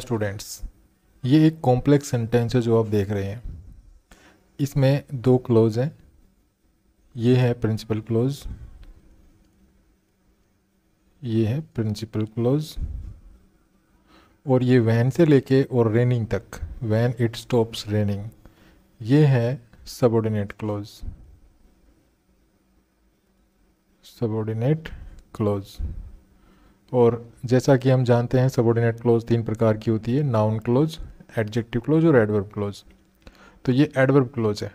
Students ये एक complex sentence है जो आप देख रहे हैं इसमें दो क्लोज हैं ये है प्रिंसिपल क्लोज ये है प्रिंसिपल क्लोज और ये वैन से लेके और रेनिंग तक वैन इट स्टॉप्स रेनिंग ये है सबॉर्डिनेट क्लोज सबॉर्डिनेट क्लोज और जैसा कि हम जानते हैं सबॉर्डिनेट क्लोज तीन प्रकार की होती है नाउन क्लोज एडजेक्टिव क्लोज और एडवर्ब क्लोज तो ये एडवर्ब क्लोज है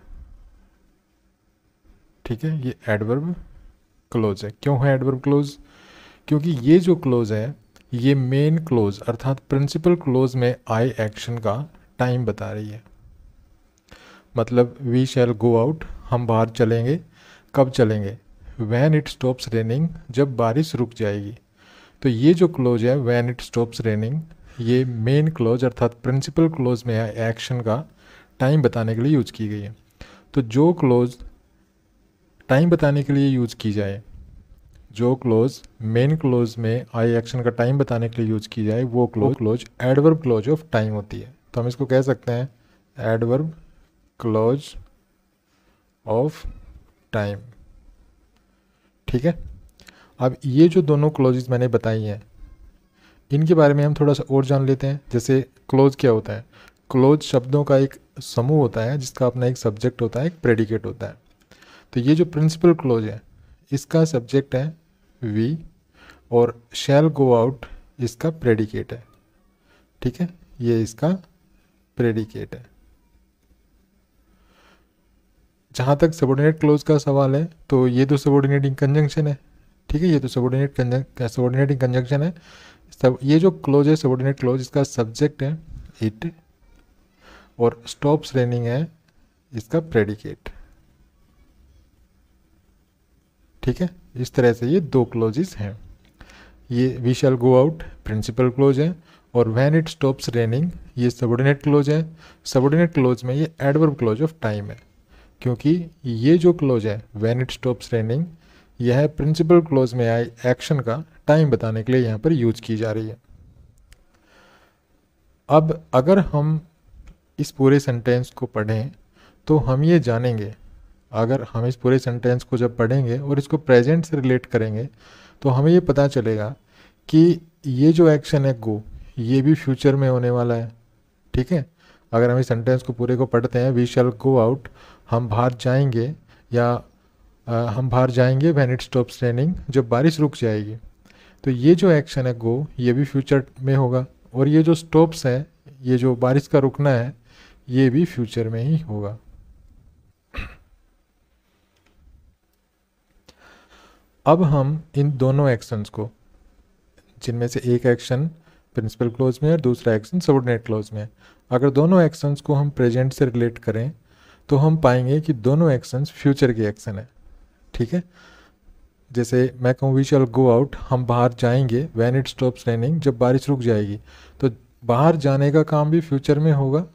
ठीक है ये एडवर्ब क्लोज है क्यों है एडवर्ब क्लोज क्योंकि ये जो क्लोज है ये मेन क्लोज अर्थात प्रिंसिपल क्लोज में आई एक्शन का टाइम बता रही है मतलब वी शैल गो आउट हम बाहर चलेंगे कब चलेंगे वैन इट स्टॉप्स रेनिंग जब बारिश रुक जाएगी तो ये जो क्लोज है वैन इट स्टॉप्स रेनिंग ये मेन क्लोज अर्थात प्रिंसिपल क्लोज में है एक्शन का टाइम बताने के लिए यूज की गई है तो जो क्लोज टाइम बताने के लिए यूज की जाए जो क्लोज मेन क्लोज में आई एक्शन का टाइम बताने के लिए यूज की जाए वो clause clause adverb clause of time होती है तो हम इसको कह सकते हैं एडवर्ब क्लोज ऑफ टाइम ठीक है अब ये जो दोनों क्लोजेज मैंने बताई हैं इनके बारे में हम थोड़ा सा और जान लेते हैं जैसे क्लोज क्या होता है क्लोज शब्दों का एक समूह होता है जिसका अपना एक सब्जेक्ट होता है एक प्रेडिकेट होता है तो ये जो प्रिंसिपल क्लोज है इसका सब्जेक्ट है वी और शैल गो आउट इसका प्रेडिकेट है ठीक है ये इसका प्रेडिकेट है जहाँ तक सबॉर्डिनेट क्लोज का सवाल है तो ये तो सबॉर्डिनेटिंग कंजंक्शन है ठीक है ये तो सबोर्डिनेट कंजंक सबोर्डिनेटिंग कंजक्शन है सब ये जो क्लोज है सबोर्डिनेट क्लोज इसका सब्जेक्ट है इट और स्टॉप रेनिंग है इसका प्रेडिकेट ठीक है इस तरह से ये दो क्लोजेस हैं ये we shall go out principal clause है और व्हेन इट स्टॉप्स रेनिंग ये सबोर्डिनेट क्लोज है सबोर्डिनेट क्लोज में ये एडवर्ब क्लोज ऑफ टाइम है क्योंकि ये जो क्लोज है व्हेन इट स्टॉप्स रेनिंग यह प्रिंसिपल क्लोज में आए एक्शन का टाइम बताने के लिए यहाँ पर यूज की जा रही है अब अगर हम इस पूरे सेंटेंस को पढ़ें तो हम ये जानेंगे अगर हम इस पूरे सेंटेंस को जब पढ़ेंगे और इसको प्रेजेंट से रिलेट करेंगे तो हमें ये पता चलेगा कि ये जो एक्शन है गो ये भी फ्यूचर में होने वाला है ठीक है अगर हम इस सेंटेंस को पूरे को पढ़ते हैं वी शैल गो आउट हम बाहर जाएंगे या हम बाहर जाएंगे वैन इट स्टॉप रेनिंग जब बारिश रुक जाएगी तो ये जो एक्शन है गो ये भी फ्यूचर में होगा और ये जो स्टॉप्स हैं ये जो बारिश का रुकना है ये भी फ्यूचर में ही होगा अब हम इन दोनों एक्शंस को जिनमें से एक एक्शन प्रिंसिपल क्लोज में और दूसरा एक्शन सबोर्डिनेट क्लोज में अगर दोनों एक्शंस को हम प्रेजेंट से रिलेट करें तो हम पाएंगे कि दोनों एक्शंस फ्यूचर के एक्शन है ठीक है जैसे मैं कहूँ वी शैल गो आउट हम बाहर जाएंगे वैन इट स्टॉप्स रेनिंग जब बारिश रुक जाएगी तो बाहर जाने का काम भी फ्यूचर में होगा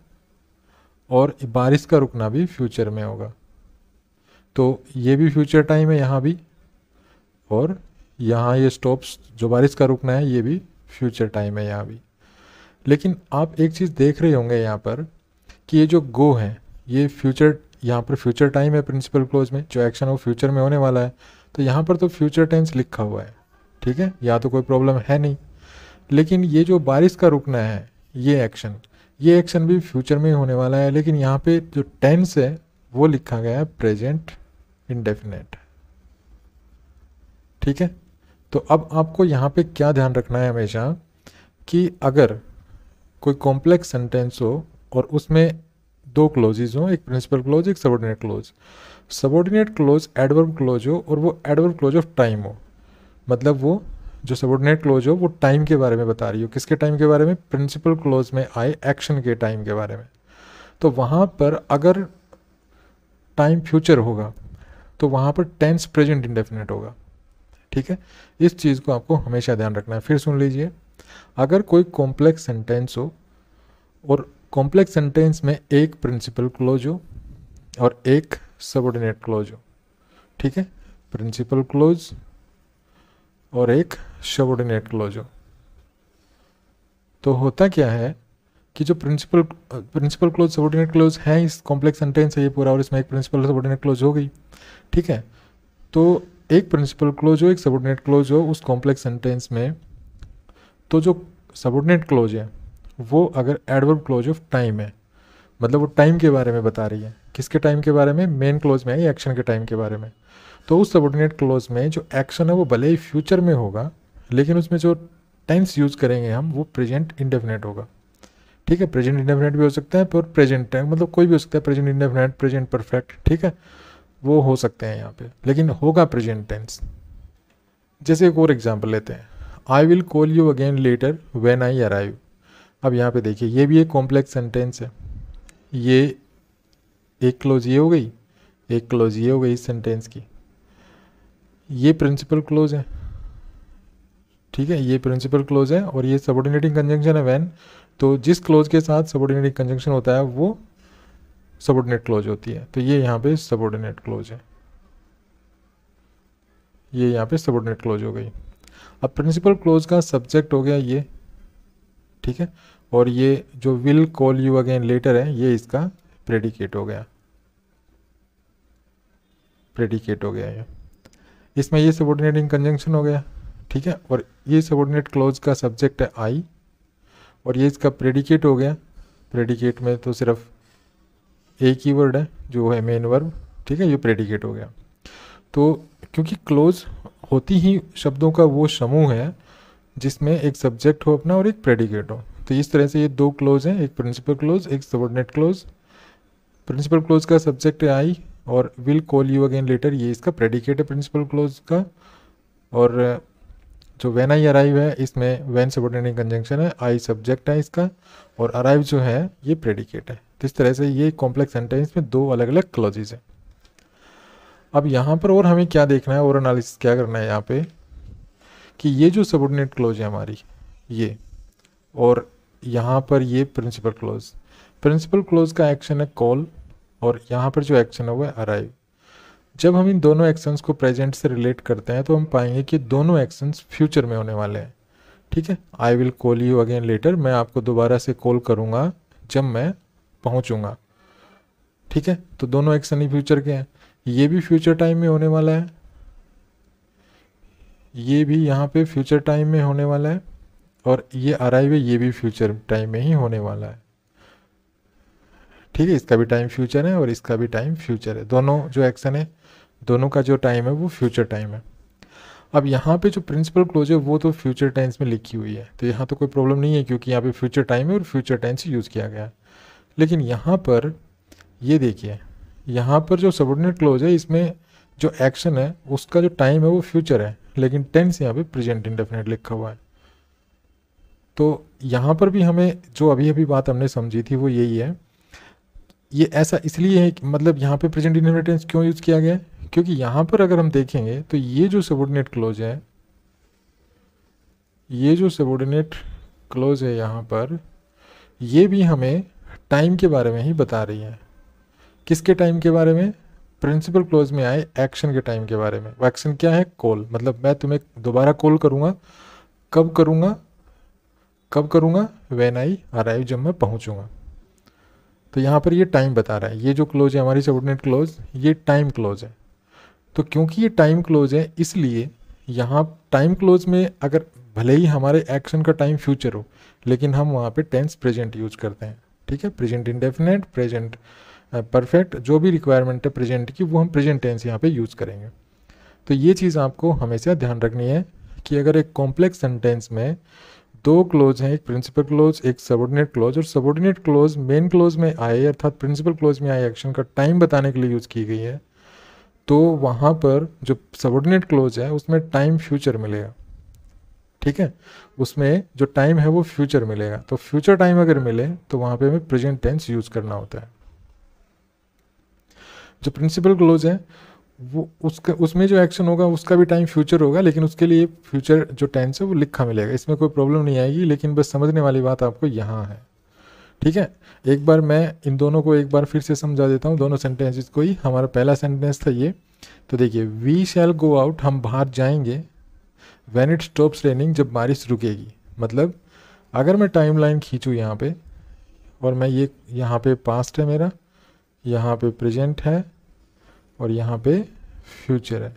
और बारिश का रुकना भी फ्यूचर में होगा तो ये भी फ्यूचर टाइम है यहाँ भी और यहाँ ये स्टॉप्स जो बारिश का रुकना है ये भी फ्यूचर टाइम है यहाँ भी लेकिन आप एक चीज़ देख रहे होंगे यहाँ पर कि ये जो गो हैं ये फ्यूचर यहाँ पर फ्यूचर टाइम है प्रिंसिपल क्लोज में जो एक्शन वो फ्यूचर में होने वाला है तो यहाँ पर तो फ्यूचर टेंस लिखा हुआ है ठीक है यहाँ तो कोई प्रॉब्लम है नहीं लेकिन ये जो बारिश का रुकना है ये एक्शन ये एक्शन भी फ्यूचर में ही होने वाला है लेकिन यहाँ पे जो टेंस है वो लिखा गया है प्रेजेंट इनडेफिनेट ठीक है तो अब आपको यहाँ पे क्या ध्यान रखना है हमेशा कि अगर कोई कॉम्प्लेक्स सेंटेंस हो और उसमें दो क्लोजेज हों एक प्रिंसिपल क्लोज एक subordinate clause subordinate clause adverb clause हो और वो एडवर्ब क्लोज ऑफ टाइम हो मतलब वो जो सबॉर्डिनेट क्लोज हो वो टाइम के बारे में बता रही हो किसके टाइम के बारे में प्रिंसिपल क्लोज में आए एक्शन के टाइम के बारे में तो वहाँ पर अगर टाइम फ्यूचर होगा तो वहाँ पर टेंस प्रेजेंट इंडेफिनेट होगा ठीक है इस चीज़ को आपको हमेशा ध्यान रखना है फिर सुन लीजिए अगर कोई कॉम्प्लेक्स सेंटेंस हो और कॉम्प्लेक्स सेंटेंस में एक प्रिंसिपल क्लोज हो और एक सबॉर्डिनेट क्लोज हो ठीक है प्रिंसिपल क्लोज और एक सबऑर्डिनेट क्लोज हो तो होता क्या है कि जो principal principal clause subordinate clause है इस कॉम्प्लेक्स सेंटेंस है ये पूरा और इसमें एक प्रिंसिपल सबॉर्डिनेट क्लोज हो गई ठीक है तो एक प्रिंसिपल क्लोज हो एक सबॉर्डिनेट क्लोज हो उस कॉम्प्लेक्स सेंटेंस में तो जो सबॉर्डिनेट क्लोज है वो अगर एडवर्ब क्लोज ऑफ टाइम है मतलब वो टाइम के बारे में बता रही है किसके टाइम के बारे में मेन क्लोज में है या एक्शन के टाइम के बारे में तो उस सबॉर्डिनेट क्लोज में जो एक्शन है वो भले ही फ्यूचर में होगा लेकिन उसमें जो टेंस यूज़ करेंगे हम वो प्रेजेंट इंडेफिनेट होगा ठीक है प्रेजेंट इंडेफिनेट भी हो सकता है पर प्रेजेंट टाइम मतलब कोई भी हो सकता है प्रेजेंट इंडेफिनेट प्रेजेंट परफेक्ट ठीक है वो हो सकते हैं यहाँ पे लेकिन होगा प्रेजेंट टेंस जैसे एक और एग्जाम्पल लेते हैं I will call you again later when I arrive अब यहाँ पे देखिए ये भी एक कॉम्प्लेक्स सेंटेंस है ये एक क्लोज ये हो गई एक क्लोज ये हो गई इस सेंटेंस की ये प्रिंसिपल क्लोज है ठीक है ये प्रिंसिपल क्लोज है और ये सबोर्डिनेटिंग कंजंक्शन है वैन तो जिस क्लोज के साथ सबोर्डिनेटिंग कंजंक्शन होता है वो सबोर्डिनेट क्लोज होती है तो ये यहाँ पे सबोर्डिनेट क्लोज है ये यहाँ पे सबोर्डिनेट क्लोज हो गई अब प्रिंसिपल क्लोज का सब्जेक्ट हो गया ये ठीक है और ये जो will call you again later है ये इसका प्रेडिकेट हो गया प्रेडिकेट हो गया ये इसमें ये सबोर्डिनेटिंग कंजंक्शन हो गया ठीक है और ये सबॉर्डिनेट क्लोज का सब्जेक्ट है आई और ये इसका प्रेडिकेट हो गया प्रेडिकेट में तो सिर्फ एक ही वर्ड है जो है मेन वर्ब ठीक है ये प्रेडिकेट हो गया तो क्योंकि क्लोज होती ही शब्दों का वो समूह है जिसमें एक सब्जेक्ट हो अपना और एक प्रेडिकेट हो तो इस तरह से ये दो क्लोज हैं एक प्रिंसिपल क्लोज एक सबॉर्डिनेट क्लोज प्रिंसिपल क्लोज का सब्जेक्ट है आई और will call you again later ये इसका प्रेडिकेट है प्रिंसिपल क्लोज का और जो वैन आई अराइव है इसमें वैन सबॉर्डिनेट कंजंक्शन है आई सब्जेक्ट है इसका और अराइव जो है ये प्रेडिकेट है तो इस तरह से ये कॉम्प्लेक्स सेंटेंस में दो अलग अलग क्लोजेज हैं अब यहाँ पर और हमें क्या देखना है और एनालिसिस क्या करना है यहाँ पे कि ये जो सबॉर्डिनेट क्लोज है हमारी ये और यहाँ पर ये प्रिंसिपल क्लोज प्रिंसिपल क्लोज का एक्शन है कॉल और यहाँ पर जो एक्शन है वो है अराइव जब हम इन दोनों एक्शंस को प्रेजेंट से रिलेट करते हैं तो हम पाएंगे कि दोनों एक्शंस फ्यूचर में होने वाले हैं ठीक है I will call you again later मैं आपको दोबारा से कॉल करूँगा जब मैं पहुँचूँगा ठीक है तो दोनों एक्शन ही फ्यूचर के हैं ये भी फ्यूचर टाइम में होने वाला है ये भी यहाँ पे फ्यूचर टाइम में होने वाला है और ये अराइव ये भी फ्यूचर टाइम में ही होने वाला है ठीक है इसका भी टाइम फ्यूचर है और इसका भी टाइम फ्यूचर है दोनों जो एक्शन है दोनों का जो टाइम है वो फ्यूचर टाइम है अब यहाँ पे जो प्रिंसिपल क्लोज है वो तो फ्यूचर टेंस में लिखी हुई है तो यहाँ तो कोई प्रॉब्लम नहीं है क्योंकि यहाँ पे फ्यूचर टाइम है और फ्यूचर टेंस यूज़ किया गया है लेकिन यहाँ पर ये देखिए यहाँ पर जो सबोर्डिनेट क्लोज है इसमें जो एक्शन है उसका जो टाइम है वो फ्यूचर है लेकिन टेंस यहाँ पे प्रेजेंट इंडेफिनेट लिखा हुआ है तो यहाँ पर भी हमें जो अभी अभी बात हमने समझी थी वो यही है ये ऐसा इसलिए है मतलब यहाँ पे प्रेजेंट इंडेफिनेट टेंस क्यों यूज़ किया गया क्योंकि यहाँ पर अगर हम देखेंगे तो ये जो सबोर्डिनेट क्लोज है ये जो सबोर्डिनेट क्लोज है यहाँ पर ये भी हमें टाइम के बारे में ही बता रही है किसके टाइम के बारे में प्रिंसिपल क्लोज में आए एक्शन के टाइम के बारे में एक्शन क्या है कॉल मतलब मैं तुम्हें दोबारा कॉल करूंगा कब करूँगा कब करूँगा वेन आई अराइव जब मैं पहुंचूंगा तो यहाँ पर ये टाइम बता रहा है ये जो क्लोज है हमारी सबोर्डिनेट क्लोज ये टाइम क्लोज है तो क्योंकि ये टाइम क्लोज है इसलिए यहाँ टाइम क्लोज में अगर भले ही हमारे एक्शन का टाइम फ्यूचर हो लेकिन हम वहाँ पे टेंस प्रेजेंट यूज करते हैं ठीक है प्रेजेंट इंडेफिनेट प्रेजेंट परफेक्ट जो भी रिक्वायरमेंट है प्रेजेंट की वो हम प्रेजेंट टेंस यहाँ पे यूज़ करेंगे तो ये चीज़ आपको हमेशा ध्यान रखनी है कि अगर एक कॉम्प्लेक्स सेंटेंस में दो क्लोज हैं एक प्रिंसिपल क्लोज एक सबॉर्डिनेट क्लोज और सबॉर्डिनेट क्लोज मेन क्लोज में आए अर्थात प्रिंसिपल क्लोज में आए एक्शन का टाइम बताने के लिए यूज़ की गई है तो वहाँ पर जो सबॉर्डिनेट क्लोज है उसमें टाइम फ्यूचर मिलेगा ठीक है उसमें जो टाइम है वो फ्यूचर मिलेगा तो फ्यूचर टाइम अगर मिले तो वहाँ पे हमें प्रेजेंट टेंस यूज़ करना होता है जो प्रिंसिपल क्लोज है वो उसका उसमें जो एक्शन होगा उसका भी टाइम फ्यूचर होगा लेकिन उसके लिए फ्यूचर जो टेंस है वो लिखा मिलेगा इसमें कोई प्रॉब्लम नहीं आएगी लेकिन बस समझने वाली बात आपको यहाँ है ठीक है एक बार मैं इन दोनों को एक बार फिर से समझा देता हूँ दोनों सेंटेंसेस को ही हमारा पहला सेंटेंस था ये तो देखिए वी शैल गो आउट हम बाहर जाएंगे वैन इट स्टॉप्स रेनिंग जब बारिश रुकेगी मतलब अगर मैं टाइम लाइन खींचूँ यहाँ पर और मैं ये यहाँ पे पास्ट है मेरा यहाँ पे प्रेजेंट है और यहाँ पे फ्यूचर है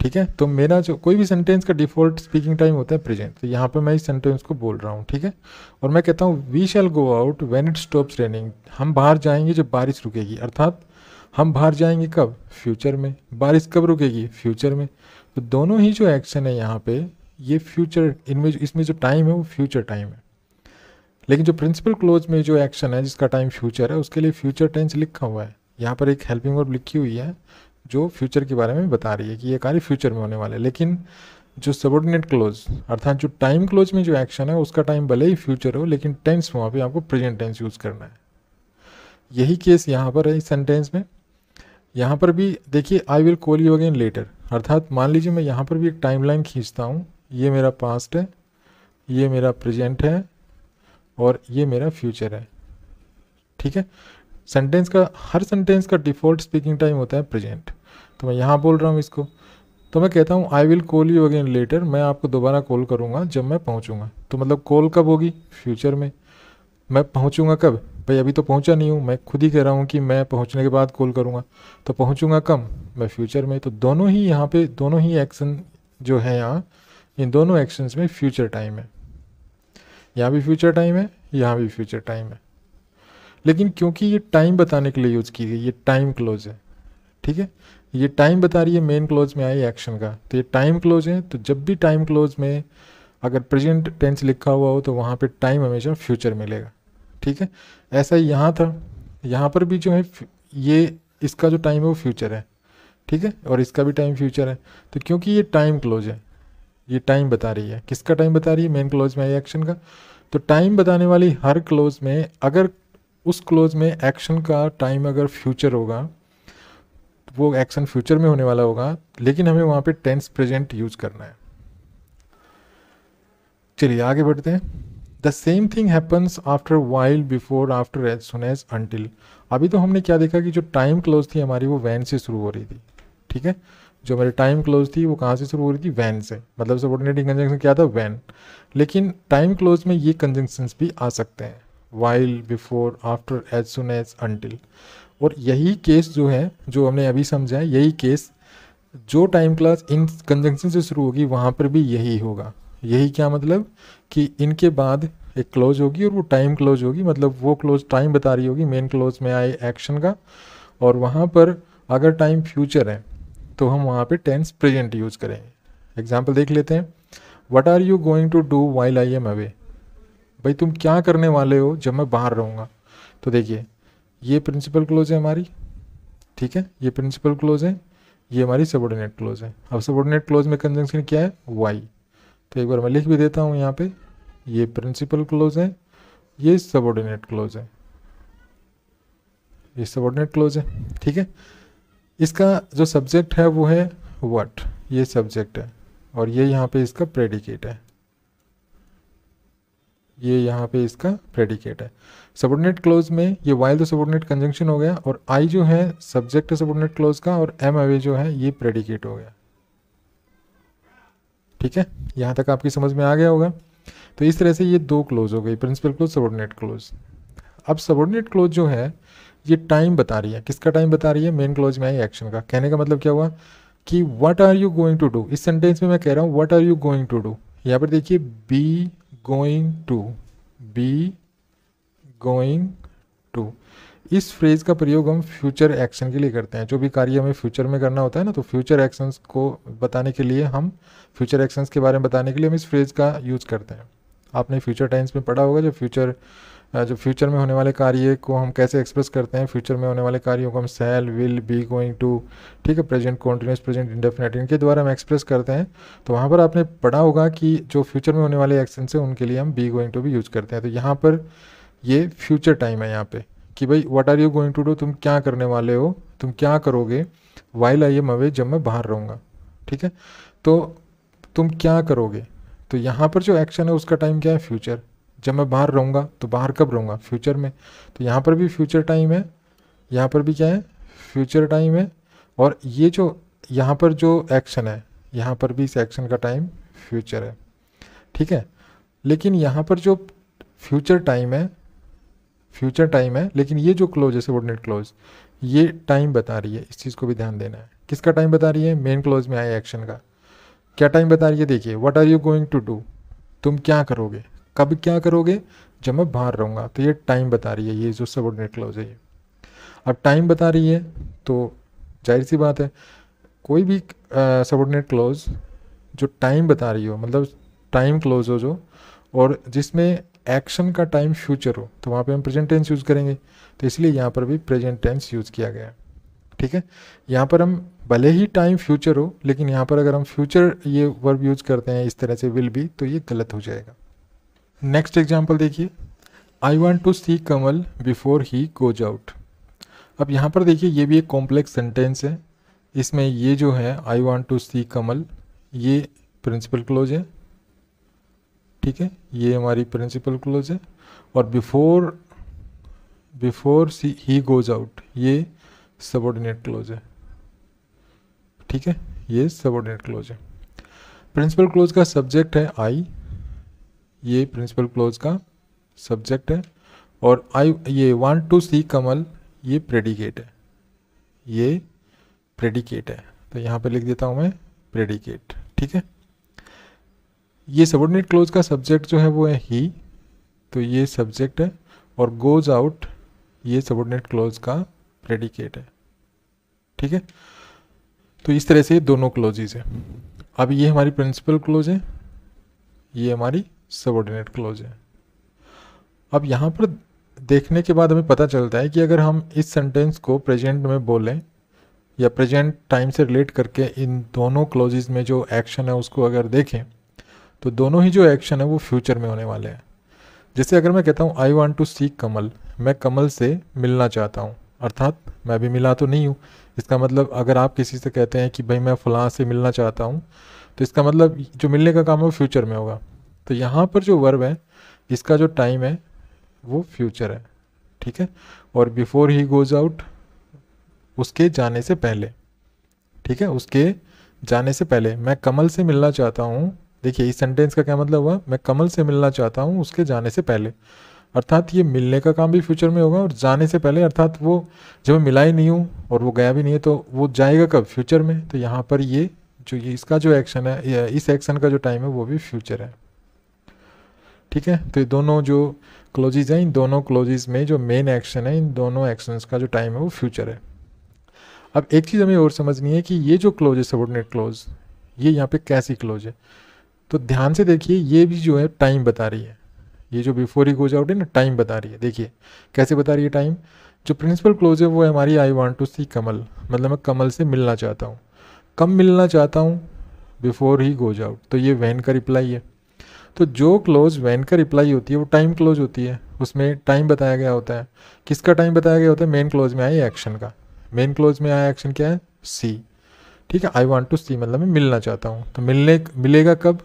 ठीक है तो मेरा जो कोई भी सेंटेंस का डिफॉल्ट स्पीकिंग टाइम होता है प्रेजेंट तो यहाँ पे मैं इस सेंटेंस को बोल रहा हूँ ठीक है और मैं कहता हूँ we shall go out when it stops raining हम बाहर जाएंगे जब बारिश रुकेगी अर्थात हम बाहर जाएंगे कब फ्यूचर में बारिश कब रुकेगी फ्यूचर में तो दोनों ही जो एक्शन है यहाँ पे ये फ्यूचर इनमें इसमें जो टाइम है वो फ्यूचर टाइम है लेकिन जो प्रिंसिपल क्लोज में जो एक्शन है जिसका टाइम फ्यूचर है उसके लिए फ्यूचर टेंस लिखा हुआ है यहाँ पर एक हेल्पिंग वर्ब लिखी हुई है जो फ्यूचर के बारे में बता रही है कि ये कार्य फ्यूचर में होने वाला है लेकिन जो सबोर्डिनेट क्लोज अर्थात जो टाइम क्लोज में जो एक्शन है उसका टाइम भले ही फ्यूचर हो लेकिन टेंस वहाँ पर आपको प्रेजेंट टेंस यूज़ करना है यही केस यहाँ पर है इस सेंटेंस में यहाँ पर भी देखिए I will call you again later अर्थात मान लीजिए मैं यहाँ पर भी एक टाइम लाइन खींचता हूँ ये मेरा पास्ट है ये मेरा प्रेजेंट है और ये मेरा फ्यूचर है ठीक है सेंटेंस का हर सेंटेंस का डिफ़ॉल्ट स्पीकिंग टाइम होता है प्रेजेंट तो मैं यहाँ बोल रहा हूँ इसको तो मैं कहता हूँ I will call you again later मैं आपको दोबारा कॉल करूँगा जब मैं पहुँचूँगा तो मतलब कॉल कब होगी फ्यूचर में मैं पहुँचूँगा कब भाई अभी तो पहुँचा नहीं हूँ मैं खुद ही कह रहा हूँ कि मैं पहुँचने के बाद कॉल करूँगा तो पहुँचूँगा कब मैं फ्यूचर में तो दोनों ही यहाँ पे दोनों ही एक्शन जो है यहाँ इन दोनों एक्शन में फ्यूचर टाइम है यहाँ भी फ्यूचर टाइम है यहाँ भी फ्यूचर टाइम है लेकिन क्योंकि ये टाइम बताने के लिए यूज़ की गई ये टाइम क्लोज है ठीक है ये टाइम बता रही है मेन क्लोज में आई एक्शन का तो ये टाइम क्लोज है तो जब भी टाइम क्लोज में अगर प्रेजेंट टेंस लिखा हुआ हो तो वहाँ पे टाइम हमेशा फ्यूचर मिलेगा ठीक है ऐसा ही यहाँ था यहाँ पर भी जो है ये इसका जो टाइम है वो फ्यूचर है ठीक है और इसका भी टाइम फ्यूचर है तो क्योंकि ये टाइम क्लोज है ये टाइम बता रही है किसका टाइम बता रही है मेन क्लोज में आई एक्शन का तो टाइम बताने वाली हर क्लोज में अगर उस क्लोज में एक्शन का टाइम अगर फ्यूचर होगा तो वो एक्शन फ्यूचर में होने वाला होगा लेकिन हमें वहाँ पे टेंस प्रेजेंट यूज करना है चलिए आगे बढ़ते हैं the same thing happens after while before after as soon as until अभी तो हमने क्या देखा कि जो टाइम क्लोज थी हमारी वो वैन से शुरू हो रही थी ठीक है जो हमारी टाइम क्लोज थी वो कहाँ से शुरू हो रही थी वैन से मतलब सबॉर्डिनेटिंग कंजंक्शन क्या था वैन लेकिन टाइम क्लोज में ये कंजंक्शंस भी आ सकते हैं while before after as soon as until और यही केस जो है जो हमने अभी समझा है यही केस जो टाइम क्लास इन कंजंक्शन से शुरू होगी वहाँ पर भी यही होगा यही क्या मतलब कि इनके बाद एक क्लोज होगी और वो टाइम क्लोज होगी मतलब वो क्लोज टाइम बता रही होगी मेन क्लोज में आए एक्शन का और वहाँ पर अगर टाइम फ्यूचर है तो हम वहाँ पे टेंस प्रेजेंट यूज करेंगे एग्जाम्पल देख लेते हैं what are you going to do while I am away भाई तुम क्या करने वाले हो जब मैं बाहर रहूँगा तो देखिए ये प्रिंसिपल क्लोज है हमारी ठीक है ये प्रिंसिपल क्लोज है ये हमारी सबॉर्डिनेट क्लोज है अब सबॉर्डिनेट क्लोज में कंजंक्शन क्या है वाई तो एक बार मैं लिख भी देता हूँ यहाँ पे ये प्रिंसिपल क्लोज है ये सबॉर्डिनेट क्लोज है ये सबॉर्डिनेट क्लोज है ठीक है इसका जो सब्जेक्ट है वो है वट ये सब्जेक्ट है और ये यहाँ पे इसका प्रेडिकेट है ये यहाँ पे इसका प्रेडिकेट है सबोर्डिनेट क्लोज में ये वाइल तो सबोर्डिनेट कंजंक्शन हो गया और आई जो है सब्जेक्ट सबोर्डिनेट क्लोज का और एम अवे जो है ये प्रेडिकेट हो गया ठीक है यहाँ तक आपकी समझ में आ गया होगा तो इस तरह से ये दो क्लोज हो गई प्रिंसिपल क्लोज सबोर्डिनेट क्लोज अब सबोर्डिनेट क्लोज जो है ये टाइम बता रही है किसका टाइम बता रही है मेन क्लोज में आई एक्शन का कहने का मतलब क्या हुआ कि what are you going to do इस सेंटेंस में मैं कह रहा हूँ what are you going to do यहाँ पर देखिए be going to be going to इस फ्रेज का प्रयोग हम फ्यूचर एक्शन के लिए करते हैं जो भी कार्य हमें फ्यूचर में करना होता है ना तो फ्यूचर एक्शंस को बताने के लिए हम फ्यूचर एक्शंस के बारे में बताने के लिए हम इस फ्रेज का यूज़ करते हैं आपने फ्यूचर टाइम्स में पढ़ा होगा जब फ्यूचर जो फ्यूचर में होने वाले कार्य को हम कैसे एक्सप्रेस करते हैं फ्यूचर में होने वाले कार्यों को हम shall will be going to ठीक है प्रेजेंट कॉन्टीन्यूस प्रेजेंट इंडेफिनेट इनके द्वारा हम एक्सप्रेस करते हैं तो वहाँ पर आपने पढ़ा होगा कि जो फ्यूचर में होने वाले एक्शन है उनके लिए हम बी गोइंग टू भी यूज़ करते हैं तो यहाँ पर ये फ्यूचर टाइम है यहाँ पर कि भाई what are you going to do तुम क्या करने वाले हो तुम क्या करोगे वाइल आई एम अवे जब मैं बाहर रहूँगा ठीक है तो तुम क्या करोगे तो यहाँ पर जो एक्शन है उसका टाइम क्या है फ्यूचर जब मैं बाहर रहूँगा तो बाहर कब रहूँगा फ्यूचर में तो यहाँ पर भी फ्यूचर टाइम है यहाँ पर भी क्या है फ्यूचर टाइम है और ये जो यहाँ पर जो एक्शन है यहाँ पर भी इस एक्शन का टाइम फ्यूचर है ठीक है लेकिन यहाँ पर जो फ्यूचर टाइम है फ्यूचर टाइम है लेकिन ये जो क्लोज है सबॉर्डिनेट क्लोज ये टाइम बता रही है इस चीज़ को भी ध्यान देना है किसका टाइम बता रही है मेन क्लोज में आया एक्शन का क्या टाइम बता रही है देखिए what are you going to do तुम क्या करोगे कब क्या करोगे जब मैं बाहर रहूँगा तो ये टाइम बता रही है ये जो सबॉर्डिनेट क्लोज है ये अब टाइम बता रही है तो जाहिर सी बात है कोई भी सबॉर्डिनेट क्लोज जो टाइम बता रही हो मतलब टाइम क्लोज हो जो और जिसमें एक्शन का टाइम फ्यूचर हो तो वहाँ पे हम प्रेजेंट टेंस यूज़ करेंगे तो इसलिए यहाँ पर भी प्रेजेंट टेंस यूज़ किया गया है ठीक है यहाँ पर हम भले ही टाइम फ्यूचर हो लेकिन यहाँ पर अगर हम फ्यूचर ये वर्ब यूज़ करते हैं इस तरह से विल भी तो ये गलत हो जाएगा नेक्स्ट एग्जाम्पल देखिए I want to see Kamal before he goes out अब यहाँ पर देखिए ये भी एक कॉम्प्लेक्स सेंटेंस है इसमें ये जो है आई वॉन्ट टू सी कमल ये प्रिंसिपल क्लोज है ठीक है ये हमारी प्रिंसिपल क्लोज है और before before see he goes out ये सबॉर्डिनेट क्लोज है ठीक है ये सबॉर्डिनेट क्लोज है प्रिंसिपल क्लोज का सब्जेक्ट है आई ये प्रिंसिपल क्लोज का सब्जेक्ट है और आई ये वांट टू सी कमल ये प्रेडिकेट है ये प्रेडिकेट है तो यहाँ पे लिख देता हूँ मैं प्रेडिकेट ठीक है ये सबोर्डिनेट क्लोज का सब्जेक्ट जो है वो है ही तो ये सब्जेक्ट है और गोज आउट ये सबोर्डिनेट क्लोज का प्रेडिकेट है ठीक है तो इस तरह से दोनों क्लोजेज है अब ये हमारी प्रिंसिपल क्लोज है ये हमारी सबॉर्डिनेट क्लोज है अब यहाँ पर देखने के बाद हमें पता चलता है कि अगर हम इस सेंटेंस को प्रेजेंट में बोलें या प्रेजेंट टाइम से रिलेट करके इन दोनों क्लोजेज में जो एक्शन है उसको अगर देखें तो दोनों ही जो एक्शन है वो फ्यूचर में होने वाले हैं जैसे अगर मैं कहता हूँ आई वॉन्ट टू सी कमल मैं कमल से मिलना चाहता हूँ अर्थात मैं भी मिला तो नहीं हूँ इसका मतलब अगर आप किसी से कहते हैं कि भाई मैं फलां से मिलना चाहता हूँ तो इसका मतलब जो मिलने का काम है वो फ्यूचर में होगा तो यहाँ पर जो वर्ब है इसका जो टाइम है वो फ्यूचर है ठीक है और बिफोर ही गोज आउट उसके जाने से पहले ठीक है उसके जाने से पहले मैं कमल से मिलना चाहता हूँ देखिए इस सेंटेंस का क्या मतलब हुआ मैं कमल से मिलना चाहता हूँ उसके जाने से पहले अर्थात ये मिलने का काम भी फ्यूचर में होगा और जाने से पहले अर्थात वो जब मिला ही नहीं हूँ और वो गया भी नहीं है तो वो जाएगा कब फ्यूचर में तो यहाँ पर ये जो ये इसका जो एक्शन है इस एक्शन का जो टाइम है वो भी फ्यूचर है ठीक है तो ये दोनों जो क्लोजेज हैं इन दोनों क्लोजेज में जो मेन एक्शन है इन दोनों एक्शंस का जो टाइम है वो फ्यूचर है अब एक चीज़ हमें और समझनी है कि ये जो क्लोज है सबोर्डिनेट क्लोज ये यहाँ पे कैसी क्लोज है तो ध्यान से देखिए ये भी जो है टाइम बता रही है ये जो बिफोर ही गोज आउट है ना टाइम बता रही है देखिए कैसे बता रही है टाइम जो प्रिंसिपल क्लोज है वो है हमारी आई वॉन्ट टू सी कमल मतलब मैं कमल से मिलना चाहता हूँ कम मिलना चाहता हूँ बिफोर ही गोज आउट तो ये वैन का रिप्लाई है तो जो क्लोज वैन का रिप्लाई होती है वो टाइम क्लोज होती है उसमें टाइम बताया गया होता है किसका टाइम बताया गया होता है मेन क्लोज में आया एक्शन का मेन क्लोज में आया एक्शन क्या है सी ठीक है आई वॉन्ट टू सी मतलब मैं मिलना चाहता हूँ तो मिलने मिलेगा कब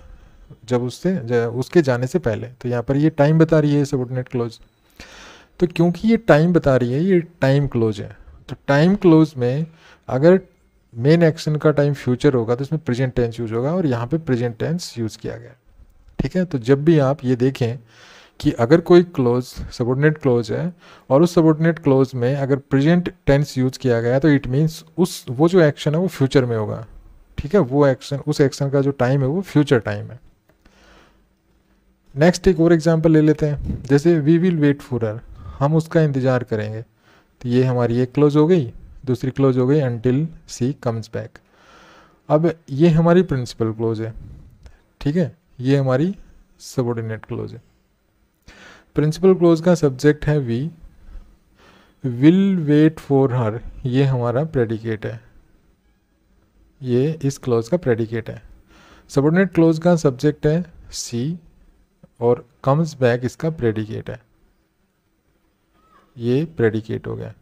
जब उससे जब उसके जाने से पहले तो यहाँ पर ये टाइम बता रही है सबोर्डिनेट क्लोज तो क्योंकि ये टाइम बता रही है ये टाइम तो क्लोज है तो टाइम क्लोज में अगर मेन एक्शन का टाइम फ्यूचर होगा तो इसमें प्रेजेंट टेंस यूज होगा और यहाँ पे प्रेजेंट टेंस यूज़ किया गया ठीक है तो जब भी आप ये देखें कि अगर कोई क्लोज सबोर्डिनेट क्लोज है और उस सबोर्डिनेट क्लोज में अगर प्रेजेंट टेंस यूज किया गया तो इट मीन्स उस वो जो एक्शन है वो फ्यूचर में होगा ठीक है वो एक्शन उस एक्शन का जो टाइम है वो फ्यूचर टाइम है नेक्स्ट एक और एग्जाम्पल ले लेते हैं जैसे वी विल वेट फॉर हम उसका इंतज़ार करेंगे तो ये हमारी एक क्लोज हो गई दूसरी क्लोज हो गई अनटिल सी कम्स बैक अब ये हमारी प्रिंसिपल क्लोज है ठीक है ये हमारी सबोर्डिनेट क्लोज है प्रिंसिपल क्लोज का सब्जेक्ट है we will wait for her ये हमारा प्रेडिकेट है ये इस क्लोज का प्रेडिकेट है सबोर्डिनेट क्लोज का सब्जेक्ट है सी और कम्स बैक इसका प्रेडिकेट है ये प्रेडिकेट हो गया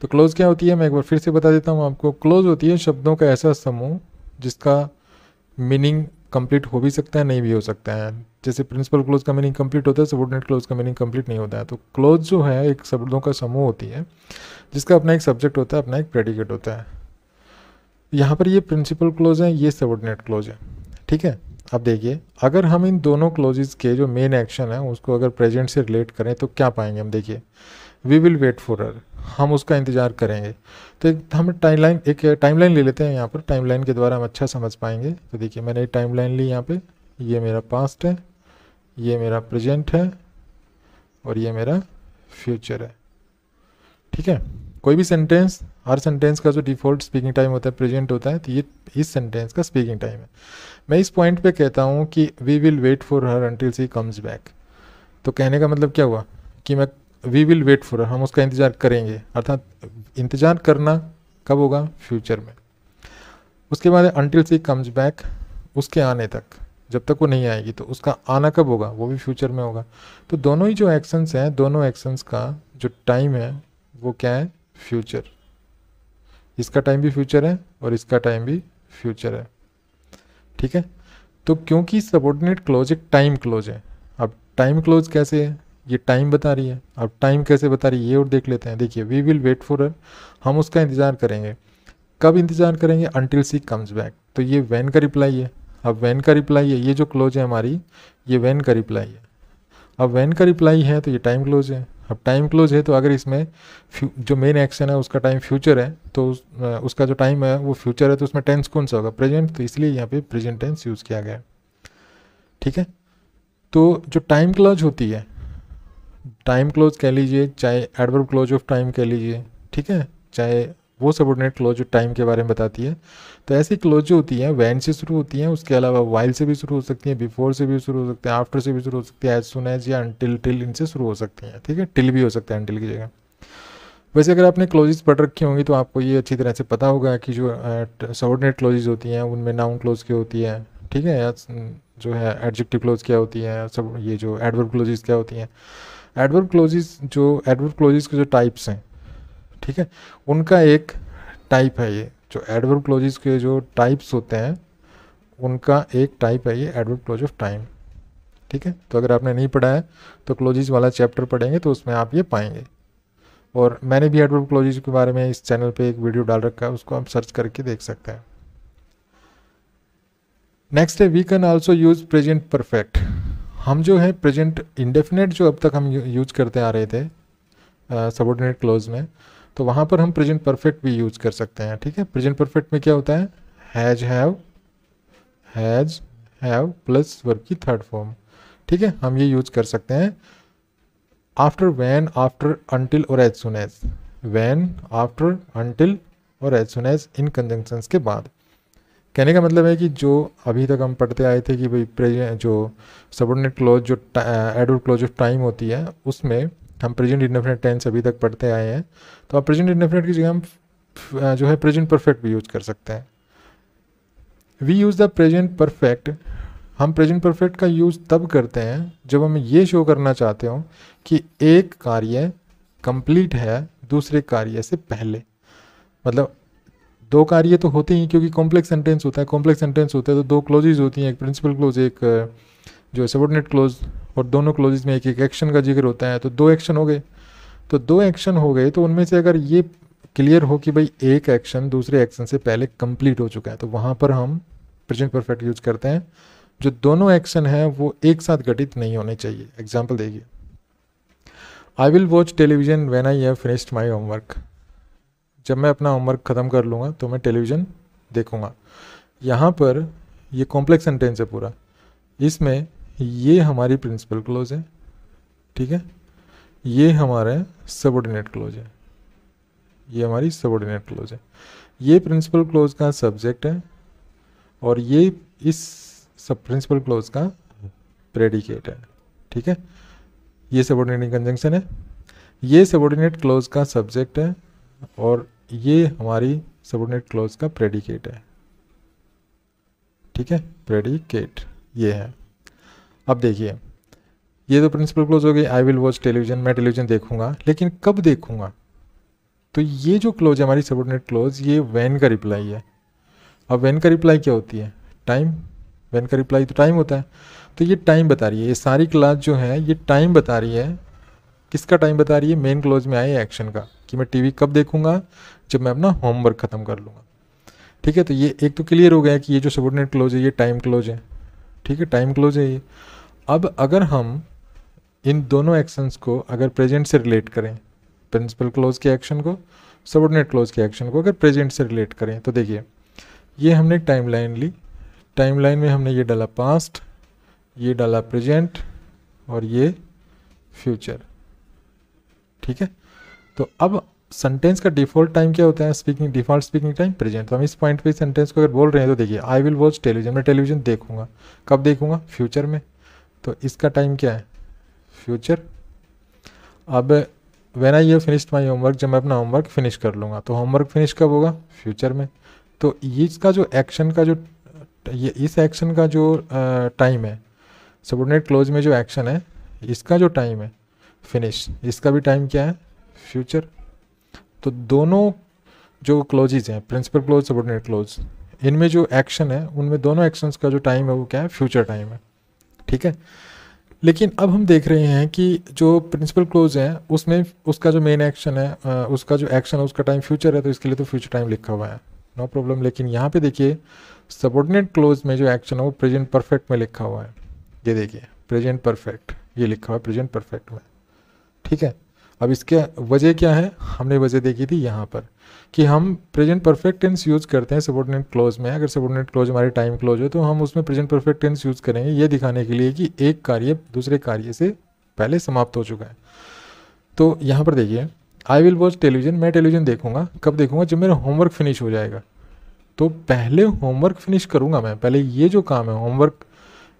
तो क्लोज क्या होती है मैं एक बार फिर से बता देता हूँ आपको क्लोज होती है शब्दों का ऐसा समूह जिसका मीनिंग कंप्लीट हो भी सकता है नहीं भी हो सकता है जैसे प्रिंसिपल क्लोज का मीनिंग कंप्लीट होता है सबोर्डिनेट क्लोज का मीनिंग कंप्लीट नहीं होता है तो क्लोज जो है एक शब्दों का समूह होती है जिसका अपना एक सब्जेक्ट होता है अपना एक प्रेडिकेट होता है यहाँ पर ये प्रिंसिपल क्लोज है ये सबोर्डिनेट क्लोज है ठीक है अब देखिए अगर हम इन दोनों क्लोजेज के जो मेन एक्शन है उसको अगर प्रेजेंट से रिलेट करें तो क्या पाएंगे हम देखिए we will wait for her हम उसका इंतज़ार करेंगे तो हम हम टाइमलाइन एक टाइमलाइन ले लेते हैं यहाँ पर टाइमलाइन के द्वारा हम अच्छा समझ पाएंगे तो देखिए मैंने एक टाइमलाइन ली यहाँ पे ये मेरा पास्ट है ये मेरा प्रेजेंट है और ये मेरा फ्यूचर है ठीक है कोई भी सेंटेंस हर सेंटेंस का जो डिफ़ॉल्ट स्पीकिंग टाइम होता है प्रेजेंट होता है तो ये इस सेंटेंस का स्पीकिंग टाइम है मैं इस पॉइंट पे कहता हूँ कि we will wait for her until she comes back तो कहने का मतलब क्या हुआ कि मैं वी विल वेट फॉर हम उसका इंतज़ार करेंगे अर्थात इंतज़ार करना कब होगा फ्यूचर में उसके बाद अनटिल सी कम्स बैक उसके आने तक जब तक वो नहीं आएगी तो उसका आना कब होगा वो भी फ्यूचर में होगा तो दोनों ही जो एक्शंस हैं दोनों एक्शंस का जो टाइम है वो क्या है फ्यूचर इसका टाइम भी फ्यूचर है और इसका टाइम भी फ्यूचर है ठीक है तो क्योंकि सबॉर्डिनेट क्लोज एक टाइम क्लोज है अब टाइम क्लोज कैसे है ये टाइम बता रही है अब टाइम कैसे बता रही है ये और देख लेते हैं देखिए we will wait for her हम उसका इंतज़ार करेंगे कब इंतज़ार करेंगे अनटिल सी कम्स बैक तो ये वैन का रिप्लाई है अब वैन का रिप्लाई है ये जो क्लोज है हमारी ये वैन का रिप्लाई है अब वैन का रिप्लाई है तो ये टाइम क्लोज है अब टाइम क्लोज है तो अगर इसमें जो मेन एक्शन है उसका टाइम फ्यूचर है तो उस, उसका जो टाइम है वो फ्यूचर है तो उसमें टेंस कौन सा होगा प्रेजेंट तो इसलिए यहाँ पे प्रेजेंट टेंस यूज़ किया गया ठीक है तो जो टाइम क्लॉज होती है टाइम क्लोज कह लीजिए चाहे एडवर्ब क्लोज ऑफ टाइम कह लीजिए ठीक है चाहे वो सबोर्डिनेट क्लोज जो टाइम के बारे में बताती है तो ऐसी क्लोज जो होती हैं वैन से शुरू होती हैं उसके अलावा वाइल से भी शुरू हो सकती हैं बिफोर से भी शुरू हो सकते हैं आफ्टर से भी शुरू हो सकती है एज सुन एज या अनटिल टिल इनसे शुरू हो सकती हैं ठीक है टिल भी हो सकता है अनटिल की जगह वैसे अगर आपने क्लोजेज पढ़ रखी होंगी तो आपको ये अच्छी तरह से पता होगा कि जो सबोर्डिनेट क्लोजेज होती हैं उनमें नाउन क्लोज की होती है ठीक है या जो है एडजेक्टिव क्लोज क्या होती है सब ये जो एडवर्ब क्लोजेज क्या होती हैं एडवर्ब क्लोजेज जो एडवर्ब क्लोजेज के जो टाइप्स हैं ठीक है उनका एक टाइप है ये जो एडवर्ब क्लोजेज के जो टाइप्स होते हैं उनका एक टाइप है ये एडवर्ब क्लोज ऑफ टाइम ठीक है तो अगर आपने नहीं पढ़ा है तो क्लोजिज वाला चैप्टर पढ़ेंगे तो उसमें आप ये पाएंगे और मैंने भी एडवर्ब क्लोजिज के बारे में इस चैनल पे एक वीडियो डाल रखा है उसको आप सर्च करके देख सकते हैं नेक्स्ट है we can also use present perfect हम जो है प्रेजेंट इंडेफिनेट जो अब तक हम यूज करते आ रहे थे सबॉर्डिनेट क्लोज में तो वहाँ पर हम प्रेजेंट परफेक्ट भी यूज कर सकते हैं ठीक है प्रेजेंट परफेक्ट में क्या होता है has have has have plus verb की थर्ड फॉर्म ठीक है हम ये यूज कर सकते हैं आफ्टर वैन आफ्टर अनटिल और as soon as when after until और एज सुन एज इन कंजंक्शंस के बाद कहने का मतलब है कि जो अभी तक हम पढ़ते आए थे कि भाई प्रेजेंट जो सबोर्डिनेट क्लोज जो एडवर्ड क्लोज ऑफ टाइम होती है उसमें हम प्रेजेंट इंडेफिनेट टेंस अभी तक पढ़ते आए हैं तो आप प्रेजेंट इंडेफिनेट की जगह हम uh, जो है प्रेजेंट परफेक्ट भी यूज़ कर सकते हैं we use the present perfect हम प्रेजेंट परफेक्ट का यूज़ तब करते हैं जब हम ये शो करना चाहते हो कि एक कार्य कंप्लीट है दूसरे कार्य से पहले मतलब दो कार्य तो होते ही क्योंकि कॉम्प्लेक्स सेंटेंस होता है कॉम्प्लेक्स सेंटेंस होता है तो दो क्लोजेज होती हैं एक प्रिंसिपल क्लोज एक जो है सबोर्डिनेट क्लोज और दोनों क्लोजेज में एक एक एक्शन का जिक्र होता है तो दो एक्शन हो गए तो दो एक्शन हो गए तो उनमें से अगर ये क्लियर हो कि भाई एक एक्शन दूसरे एक्शन से पहले कंप्लीट हो चुका है तो वहाँ पर हम प्रेजेंट परफेक्ट यूज करते हैं जो दोनों एक्शन हैं वो एक साथ घटित नहीं होने चाहिए एग्जाम्पल देखिए I will watch television when I have finished my homework जब मैं अपना होमवर्क ख़त्म कर लूँगा तो मैं टेलीविज़न देखूँगा यहाँ पर ये कॉम्प्लेक्स सेंटेंस है पूरा इसमें ये हमारी प्रिंसिपल क्लोज है ठीक है ये हमारे सबॉर्डिनेट क्लोज है ये हमारी सबॉर्डिनेट क्लोज है ये प्रिंसिपल क्लोज का सब्जेक्ट है और ये इस सब प्रिंसिपल क्लोज का प्रेडिकेट है ठीक है ये सबॉर्डिनेटिंग कंजंक्शन है ये सबॉर्डिनेट क्लोज का सब्जेक्ट है और ये हमारी सबोर्डिनेट क्लोज का प्रेडिकेट है ठीक है प्रेडिकेट ये है अब देखिए ये तो प्रिंसिपल क्लोज हो गई आई विल वॉच टेलीविजन मैं टेलीविजन देखूंगा लेकिन कब देखूंगा तो ये जो क्लोज है हमारी सबोर्डिनेट क्लोज ये वैन का रिप्लाई है अब वैन का रिप्लाई क्या होती है टाइम वैन का रिप्लाई तो टाइम होता है तो ये टाइम बता रही है ये सारी क्लास जो है ये टाइम बता रही है किसका टाइम बता रही है मेन क्लोज में आए एक्शन का कि मैं टीवी कब देखूंगा जब मैं अपना होमवर्क ख़त्म कर लूँगा ठीक है तो ये एक तो क्लियर हो गया कि ये जो सबोर्डिनेट क्लोज है ये टाइम क्लोज है ठीक है टाइम क्लोज है ये अब अगर हम इन दोनों एक्शंस को अगर प्रेजेंट से रिलेट करें प्रिंसिपल क्लोज के एक्शन को सबोर्डिनेट क्लोज के एक्शन को अगर प्रेजेंट से रिलेट करें तो देखिए ये हमने टाइम लाइन ली टाइम लाइन में हमने ये डाला पास्ट ये डाला प्रेजेंट और ये फ्यूचर ठीक है तो अब सेंटेंस का डिफॉल्ट टाइम क्या होता है speaking default speaking time present तो हम इस पॉइंट पे सेंटेंस को अगर बोल रहे हैं तो देखिए आई विल वॉच टेलीविजन मैं टेलीविजन देखूंगा कब देखूंगा फ्यूचर में तो इसका टाइम क्या है फ्यूचर अब when I you finished my homework जब मैं अपना होमवर्क फिनिश कर लूँगा तो होमवर्क फिनिश कब होगा फ्यूचर में तो इसका जो एक्शन का जो ये इस एक्शन का जो टाइम है सबोर्डिनेट क्लोज में जो एक्शन है इसका जो टाइम है फिनिश इसका भी टाइम क्या है फ्यूचर तो दोनों जो क्लोजेज हैं प्रिंसिपल क्लोज सबॉर्डिनेट क्लोज इनमें जो एक्शन है उनमें दोनों एक्शंस का जो टाइम है वो क्या है फ्यूचर टाइम है ठीक है लेकिन अब हम देख रहे हैं कि जो प्रिंसिपल क्लोज है उसमें उसका जो मेन एक्शन है उसका जो एक्शन है उसका टाइम फ्यूचर है तो इसके लिए तो फ्यूचर टाइम लिखा हुआ है नो no प्रॉब्लम लेकिन यहाँ पे देखिए सबॉर्डिनेट क्लोज में जो एक्शन है वो प्रेजेंट परफेक्ट में लिखा हुआ है ये देखिए प्रेजेंट परफेक्ट ये लिखा हुआ है प्रेजेंट परफेक्ट में ठीक है अब इसके वजह क्या है हमने वजह देखी थी यहाँ पर कि हम प्रेजेंट परफेक्ट टेंस यूज़ करते हैं सबोर्डिनेट क्लोज में अगर सबोर्डिनेट क्लोज हमारे टाइम क्लोज हो तो हम उसमें प्रेजेंट परफेक्ट टेंस यूज़ करेंगे ये दिखाने के लिए कि एक कार्य दूसरे कार्य से पहले समाप्त हो चुका है तो यहाँ पर देखिए आई विल वॉच टेलीविज़न मैं टेलीविज़न देखूँगा कब देखूँगा जब मेरा होमवर्क फिनिश हो जाएगा तो पहले होमवर्क फिनिश करूँगा मैं पहले ये जो काम है होमवर्क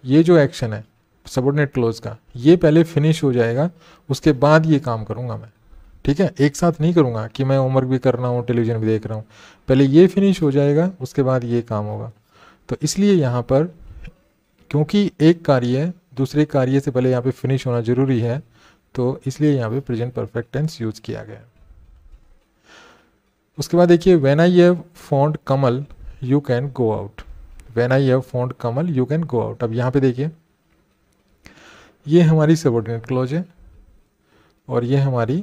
ये जो एक्शन है सबोर्डिनेट क्लोज का ये पहले फिनिश हो जाएगा उसके बाद ये काम करूँगा मैं ठीक है एक साथ नहीं करूँगा कि मैं होमवर्क भी कर रहा हूँ टेलीविज़न भी देख रहा हूँ पहले ये फिनिश हो जाएगा उसके बाद ये काम होगा तो इसलिए यहाँ पर क्योंकि एक कार्य दूसरे कार्य से पहले यहाँ पे फिनिश होना ज़रूरी है तो इसलिए यहाँ पे प्रेजेंट परफेक्ट टेंस यूज़ किया गया उसके बाद देखिए when I have found Kamal you can go out when I have found Kamal you can go out अब यहाँ पे देखिए ये हमारी सबॉर्डिनेट क्लोज है और ये हमारी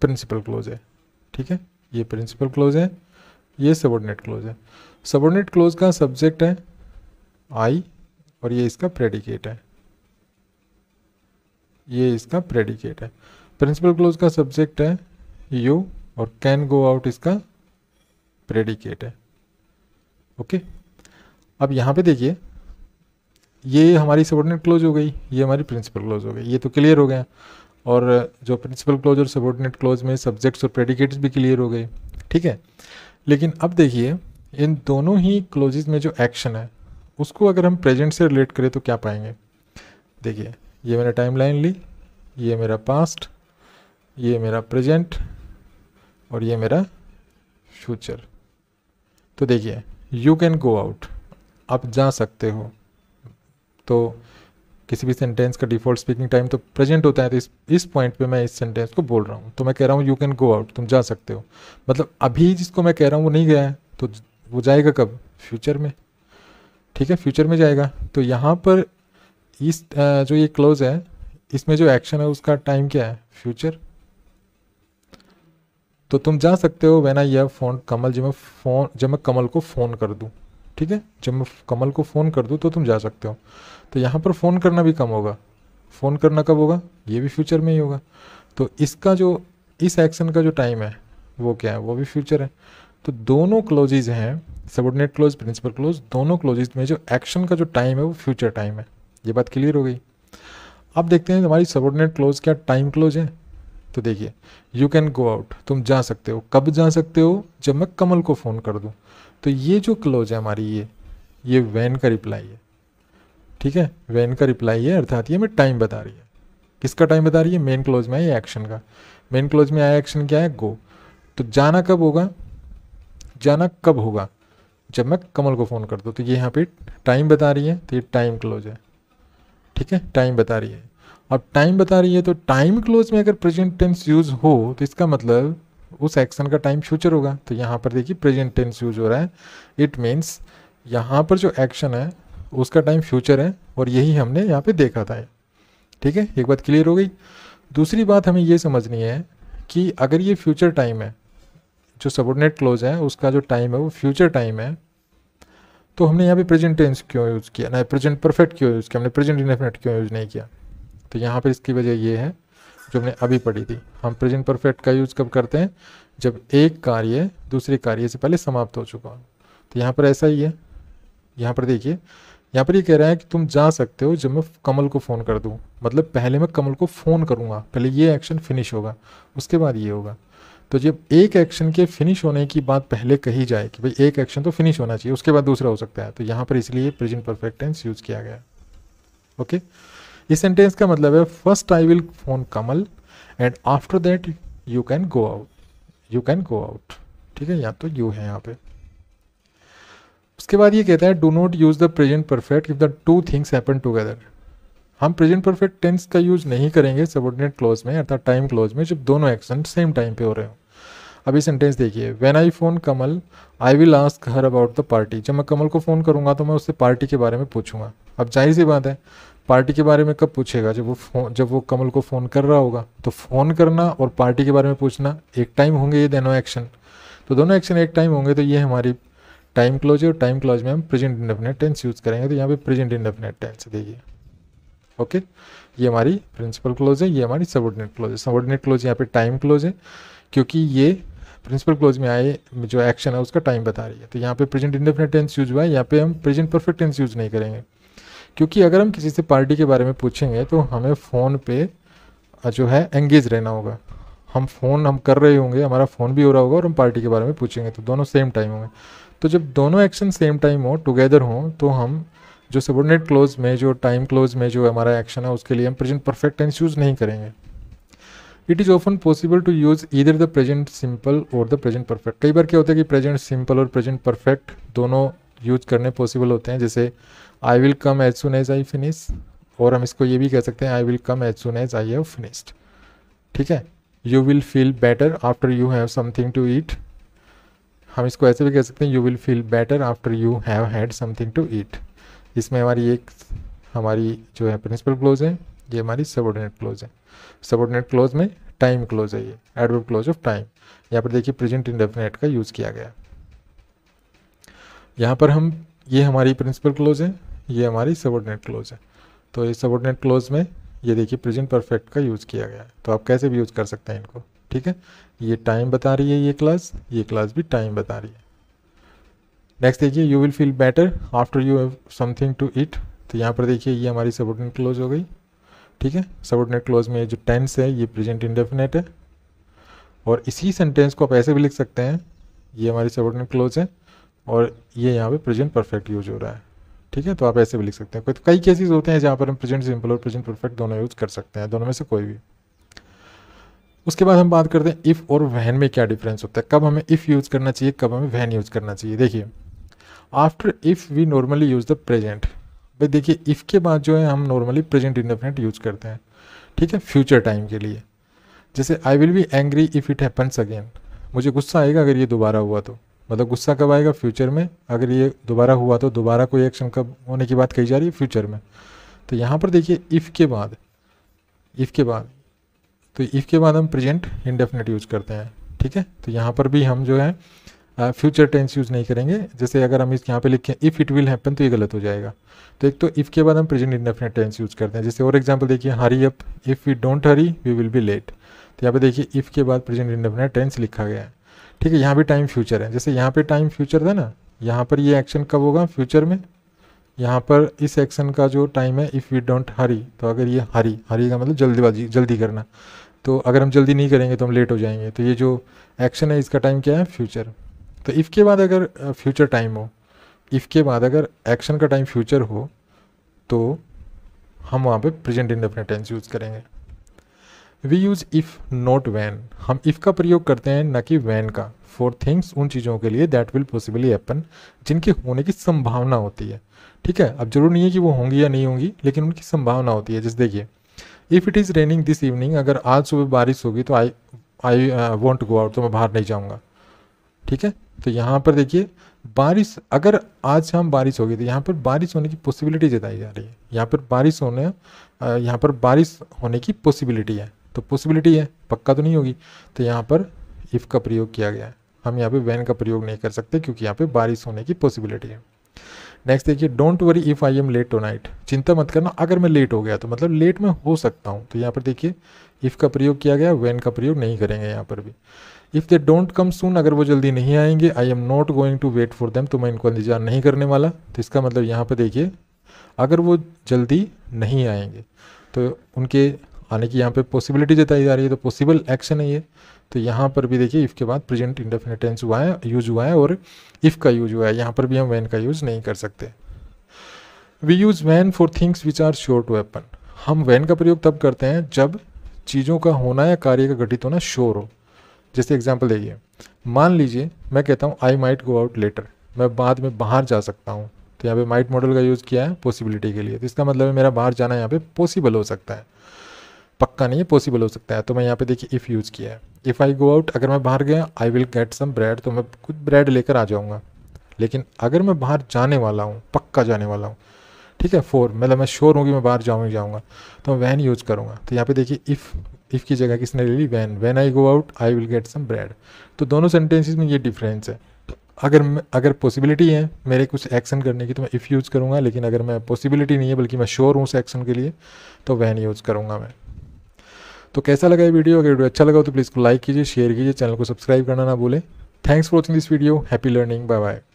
प्रिंसिपल क्लोज है ठीक है ये प्रिंसिपल क्लोज है ये सबॉर्डिनेट क्लोज है सबॉर्डिनेट क्लोज का सब्जेक्ट है आई और ये इसका प्रेडिकेट है ये इसका प्रेडिकेट है प्रिंसिपल क्लोज का सब्जेक्ट है यू और कैन गो आउट इसका प्रेडिकेट है ओके अब यहां पे देखिए ये हमारी सबॉर्डिनेट क्लोज हो गई ये हमारी प्रिंसिपल क्लोज हो गई ये तो क्लियर हो गया और जो प्रिंसिपल क्लोज और सबॉर्डिनेट क्लोज में सब्जेक्ट्स और प्रेडिकेट्स भी क्लियर हो गए ठीक है लेकिन अब देखिए इन दोनों ही क्लोजेज में जो एक्शन है उसको अगर हम प्रेजेंट से रिलेट करें तो क्या पाएंगे देखिए ये मैंने टाइम लाइन ली ये मेरा पास्ट ये मेरा प्रेजेंट और ये मेरा फ्यूचर तो देखिए यू कैन गो आउट आप जा सकते हो तो किसी भी सेंटेंस का डिफॉल्ट स्पीकिंग टाइम तो प्रेजेंट होता है तो इस इस पॉइंट पे मैं इस सेंटेंस को बोल रहा हूँ तो मैं कह रहा हूँ यू कैन गो आउट तुम जा सकते हो मतलब अभी जिसको मैं कह रहा हूँ वो नहीं गया है तो वो जाएगा कब फ्यूचर में ठीक है फ्यूचर में जाएगा तो यहाँ पर इस जो ये क्लोज है इसमें जो एक्शन है उसका टाइम क्या है फ्यूचर तो तुम जा सकते हो वेना यह फ़ोन कमल जब मैं फ़ोन जब मैं कमल को फ़ोन कर दूँ ठीक है जब मैं कमल को फ़ोन कर दूँ तो तुम जा सकते हो तो यहाँ पर फ़ोन करना भी कम होगा फ़ोन करना कब होगा ये भी फ्यूचर में ही होगा तो इसका जो इस एक्शन का जो टाइम है वो क्या है वो भी फ्यूचर है तो दोनों क्लोजेज हैं सबोर्डिनेट क्लोज प्रिंसिपल क्लोज दोनों क्लोजेज में जो एक्शन का जो टाइम है वो फ्यूचर टाइम है ये बात क्लियर हो गई अब देखते हैं हमारी सबोर्डिनेट क्लोज क्या टाइम क्लोज है तो देखिए यू कैन गो आउट तुम जा सकते हो कब जा सकते हो जब मैं कमल को फ़ोन कर दूँ तो ये जो क्लोज है हमारी ये ये वैन का रिप्लाई है ठीक है वैन का रिप्लाई है अर्थात ये हमें टाइम बता रही है किसका टाइम बता रही है मेन क्लोज में आई एक्शन का मेन क्लोज में आया एक्शन क्या है गो तो जाना कब होगा जाना कब होगा जब मैं कमल को फ़ोन कर दूँ तो ये यहाँ पे टाइम बता रही है तो ये टाइम क्लोज है ठीक है टाइम बता रही है अब टाइम बता रही है तो टाइम क्लोज में अगर प्रेजेंट टेंस यूज़ हो तो इसका मतलब उस एक्शन का टाइम फ्यूचर होगा तो यहाँ पर देखिए प्रेजेंट टेंस यूज हो रहा है इट मीन्स यहाँ पर जो एक्शन है उसका टाइम फ्यूचर है और यही हमने यहाँ पे देखा था ठीक है एक बात क्लियर हो गई दूसरी बात हमें ये समझनी है कि अगर ये फ्यूचर टाइम है जो सबोर्डिनेट क्लोज है उसका जो टाइम है वो फ्यूचर टाइम है तो हमने यहाँ पे प्रेजेंट टेंस क्यों यूज़ किया ना प्रेजेंट परफेक्ट क्यों यूज़ किया हमने प्रेजेंट इनफिनेट क्यों यूज़ नहीं किया तो यहाँ पर इसकी वजह ये है जो हमने अभी पढ़ी थी हम प्रेजेंट परफेक्ट का यूज़ कब करते हैं जब एक कार्य दूसरे कार्य से पहले समाप्त हो चुका हो तो यहाँ पर ऐसा ही है यहाँ पर देखिए यहाँ पर ये यह कह रहा है कि तुम जा सकते हो जब मैं कमल को फ़ोन कर दूँ मतलब पहले मैं कमल को फ़ोन करूँगा पहले ये एक्शन फिनिश होगा उसके बाद ये होगा तो जब एक एक्शन के फिनिश होने की बात पहले कही जाए कि भाई एक एक्शन तो फिनिश होना चाहिए उसके बाद दूसरा हो सकता है तो यहाँ पर इसलिए प्रेजेंट परफेक्ट टेंस यूज़ किया गया ओके okay? ये सेंटेंस का मतलब है first I will phone Kamal and after that you can go out you can go out ठीक है या तो यू है यहाँ पे उसके बाद ये कहता है do not use the present perfect if the two things happen together हम प्रेजेंट परफेक्ट टेंस का यूज़ नहीं करेंगे सबोर्डिनेट क्लोज में अर्थात टाइम क्लोज में जब दोनों एक्शन सेम टाइम पे हो रहे हो अभी सेंटेंस देखिए when I phone Kamal I will ask her about the party जब मैं कमल को फ़ोन करूंगा तो मैं उससे पार्टी के बारे में पूछूंगा अब जाहिर सी बात है पार्टी के बारे में कब पूछेगा जब वो फोन जब वो कमल को फ़ोन कर रहा होगा तो फ़ोन करना और पार्टी के बारे में पूछना एक टाइम होंगे ये दोनों एक्शन तो दोनों एक्शन एक टाइम होंगे तो ये हमारी टाइम क्लोज है और टाइम क्लोज में हम प्रेजेंट इंडेफिनेट टेंस यूज़ करेंगे तो यहाँ पे प्रेजेंट इंडेफिनेट टेंस देखिए ओके ये हमारी प्रिंसिपल क्लोज है ये हमारी सबॉर्डिनेट क्लोज है सबॉर्डिनेट क्लोज यहाँ पे टाइम क्लोज है क्योंकि ये प्रिंसिपल क्लोज में आए जो एक्शन है उसका टाइम बता रही है तो यहाँ पे प्रेजेंट इंडेफिनेट टेंस यूज हुआ है यहाँ पे हम प्रेजेंट परफेक्ट टेंस यूज नहीं करेंगे क्योंकि अगर हम किसी से पार्टी के बारे में पूछेंगे तो हमें फ़ोन पे जो है एंगेज रहना होगा हम फ़ोन हम कर रहे होंगे हमारा फ़ोन भी हो रहा होगा और हम पार्टी के बारे में पूछेंगे तो दोनों सेम टाइम होंगे तो जब दोनों एक्शन सेम टाइम हो टुगेदर हों तो हम जो सबॉर्डिनेट क्लोज में जो टाइम क्लोज में जो हमारा एक्शन है उसके लिए हम प्रेजेंट परफेक्ट टेंस यूज़ नहीं करेंगे it is often possible to use either the present simple और द प्रेजेंट परफेक्ट कई बार क्या होता है कि प्रेजेंट सिंपल और प्रेजेंट परफेक्ट दोनों यूज करने पॉसिबल होते हैं जैसे I will come as soon as I finish और हम इसको ये भी कह सकते हैं I will come as soon as I have finished ठीक है you will feel better after you have something to eat हम इसको ऐसे भी कह सकते हैं you will feel better after you have had something to eat इसमें हमारी एक हमारी जो है प्रिंसिपल क्लोज है ये हमारी सबॉर्डिनेट क्लोज है सबॉर्डिनेट क्लोज में टाइम क्लोज है ये एडवर्ब क्लोज ऑफ टाइम यहाँ पर देखिए प्रेजेंट इंडेफिनेट का यूज़ किया गया यहाँ पर हम ये हमारी प्रिंसिपल क्लोज है ये हमारी सबोर्डिनेट क्लोज है तो ये सबोर्डिनेट क्लोज में ये देखिए प्रेजेंट परफेक्ट का यूज़ किया गया है तो आप कैसे भी यूज़ कर सकते हैं इनको ठीक है ये टाइम बता रही है ये क्लास ये क्लास भी टाइम बता रही है नेक्स्ट देखिए you will feel better after you have something to eat तो यहाँ पर देखिए ये हमारी सबोर्डिनेट क्लोज हो गई ठीक है सबोर्डिनेट क्लोज में जो टेंस है ये प्रेजेंट इंडेफिनेट है और इसी सेंटेंस को आप ऐसे भी लिख सकते हैं ये हमारी सबोर्डिनेट क्लोज है और ये यहाँ पे प्रेजेंट परफेक्ट यूज हो रहा है ठीक है तो आप ऐसे भी लिख सकते हैं तो कई केसेस होते हैं जहाँ पर हम प्रेजेंट सिंपल और प्रेजेंट परफेक्ट दोनों यूज कर सकते हैं दोनों में से कोई भी उसके बाद हम बात करते हैं इफ़ और वहन में क्या डिफरेंस होता है कब हमें इफ़ यूज़ करना चाहिए कब हमें वहन यूज़ करना चाहिए देखिए after if we normally use the present भाई देखिए इफ़ के बाद जो है हम नॉर्मली प्रेजेंट इंडेफिनेट यूज़ करते हैं ठीक है फ्यूचर टाइम के लिए जैसे I will be angry if it happens again मुझे गुस्सा आएगा अगर ये दोबारा हुआ तो मतलब गुस्सा कब आएगा फ्यूचर में अगर ये दोबारा हुआ तो दोबारा कोई एक्शन कब होने की बात कही जा रही है फ्यूचर में तो यहाँ पर देखिए इफ़ के बाद इफ़ के बाद तो इफ़ के बाद हम प्रेजेंट इंडेफिनेट यूज करते हैं ठीक है तो यहाँ पर भी हम जो है फ्यूचर टेंस यूज़ नहीं करेंगे जैसे अगर हम इस यहाँ पे लिखें इफ़ इट विल हैपन तो ये गलत हो जाएगा तो एक तो इफ़ के बाद हम प्रेजेंट इंडेफिनेट टेंस यूज़ करते हैं जैसे और एग्जाम्पल देखिए hurry up if we don't hurry we will be late तो यहाँ पर देखिए इफ़ के बाद प्रेजेंट इंडेफिनेट टेंस लिखा गया है ठीक है यहाँ भी टाइम फ्यूचर है जैसे यहाँ पे टाइम फ्यूचर था ना यहाँ पर ये एक्शन कब होगा फ्यूचर में यहाँ पर इस एक्शन का जो टाइम है इफ़ वी डोंट हरी तो अगर ये हरी हरी का मतलब जल्दीबाजी जल्दी करना तो अगर हम जल्दी नहीं करेंगे तो हम लेट हो जाएंगे तो ये जो एक्शन है इसका टाइम क्या है फ्यूचर तो इफ़ के बाद अगर फ्यूचर टाइम हो इफ़ के बाद अगर एक्शन का टाइम फ्यूचर हो तो हम वहाँ पे प्रेजेंट इंडेफिनेट टेंस यूज़ करेंगे we use if not when हम इफ़ का प्रयोग करते हैं न कि वैन का फॉर थिंग्स उन चीज़ों के लिए दैट विल पॉसिबली एपन जिनके होने की संभावना होती है ठीक है अब जरूर नहीं है कि वो होंगी या नहीं होंगी लेकिन उनकी संभावना होती है जैसे देखिए if it is raining this evening अगर आज सुबह बारिश होगी तो आई आई वॉन्ट गो आउट तो मैं बाहर नहीं जाऊँगा ठीक है तो यहाँ पर देखिए बारिश अगर आज शाम बारिश होगी तो यहाँ पर बारिश होने की पॉसिबिलिटी जताई जा रही है यहाँ पर बारिश होने uh, यहाँ पर बारिश होने की पॉसिबिलिटी है तो पॉसिबिलिटी है पक्का तो नहीं होगी तो यहाँ पर इफ़ का प्रयोग किया गया है हम यहाँ पे वैन का प्रयोग नहीं कर सकते क्योंकि यहाँ पे बारिश होने की पॉसिबिलिटी है नेक्स्ट देखिए don't worry if I am late tonight चिंता मत करना अगर मैं लेट हो गया तो मतलब लेट में हो सकता हूँ तो यहाँ पर देखिए इफ़ का प्रयोग किया गया वैन का प्रयोग नहीं करेंगे यहाँ पर भी इफ़ दे डोंट कम सून अगर वो जल्दी नहीं आएंगे I am not going to wait for them तो मैं इनको इंतजार नहीं करने वाला तो इसका मतलब यहाँ पर देखिए अगर वो जल्दी नहीं आएंगे तो उनके हालांकि यहाँ पे पॉसिबिलिटी जताई जा रही है तो पॉसिबल एक्शन है ये तो यहाँ पर भी देखिए इफ़ के बाद प्रेजेंट इंडेफिनेट टेंस हुआ है यूज हुआ है और इफ़ का यूज हुआ है यहाँ पर भी हम वैन का यूज़ नहीं कर सकते we use when for things which are sure to happen हम वैन का प्रयोग तब करते हैं जब चीज़ों का होना या कार्य का घटित होना श्योर हो जैसे एग्जाम्पल देखिए मान लीजिए मैं कहता हूँ I might go out later मैं बाद में बाहर जा सकता हूँ तो यहाँ पे माइट मॉडल का यूज़ किया है पॉसिबिलिटी के लिए तो इसका मतलब है मेरा बाहर जाना यहाँ पे पॉसिबल हो सकता है पक्का नहीं है पॉसिबल हो सकता है तो मैं यहाँ पे देखिए इफ़ यूज़ किया है इफ़ आई गो आउट अगर मैं बाहर गया I will get some bread तो मैं कुछ ब्रेड लेकर आ जाऊँगा लेकिन अगर मैं बाहर जाने वाला हूँ पक्का जाने वाला हूँ ठीक है फोर मतलब मैं श्योर हूँ कि मैं बाहर जाऊँ जाऊँगा तो मैं वैन यूज़ करूँगा तो यहाँ पे देखिए इफ़ इफ़ की जगह किसने ले ली when when I go out I will get some bread तो दोनों सेंटेंसेस में ये डिफरेंस है अगर अगर पॉसिबिलिटी है मेरे कुछ एक्शन करने की तो मैं इफ़ यूज़ करूँगा लेकिन अगर मैं पॉसिबिलिटी नहीं है बल्कि मैं श्योर हूँ उस एक्शन के लिए तो वैन यूज़ करूँगा मैं तो कैसा लगा ये वीडियो अगर वीडियो अच्छा लगा तो प्लीज़ को लाइक कीजिए शेयर कीजिए चैनल को सब्सक्राइब करना ना भूलें thanks for watching this video happy learning bye bye